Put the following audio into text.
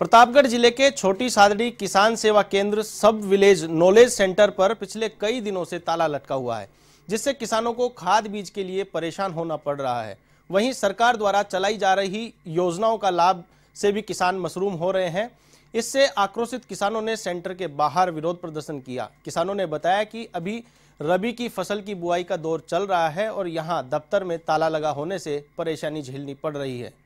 प्रतापगढ़ जिले के छोटी सादड़ी किसान सेवा केंद्र सब विलेज नॉलेज सेंटर पर पिछले कई दिनों से ताला लटका हुआ है जिससे किसानों को खाद बीज के लिए परेशान होना पड़ रहा है वहीं सरकार द्वारा चलाई जा रही योजनाओं का लाभ से भी किसान मशरूम हो रहे हैं इससे आक्रोशित किसानों ने सेंटर के बाहर विरोध प्रदर्शन किया किसानों ने बताया कि अभी रबी की फसल की बुआई का दौर चल रहा है और यहां दफ्तर में ताला लगा होने से परेशानी झेलनी पड़ रही है